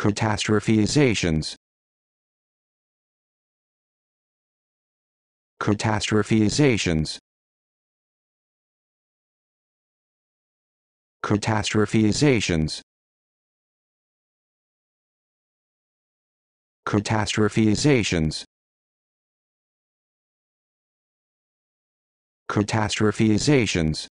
Catastrophizations Catastrophizations Catastrophizations Catastrophizations Catastrophizations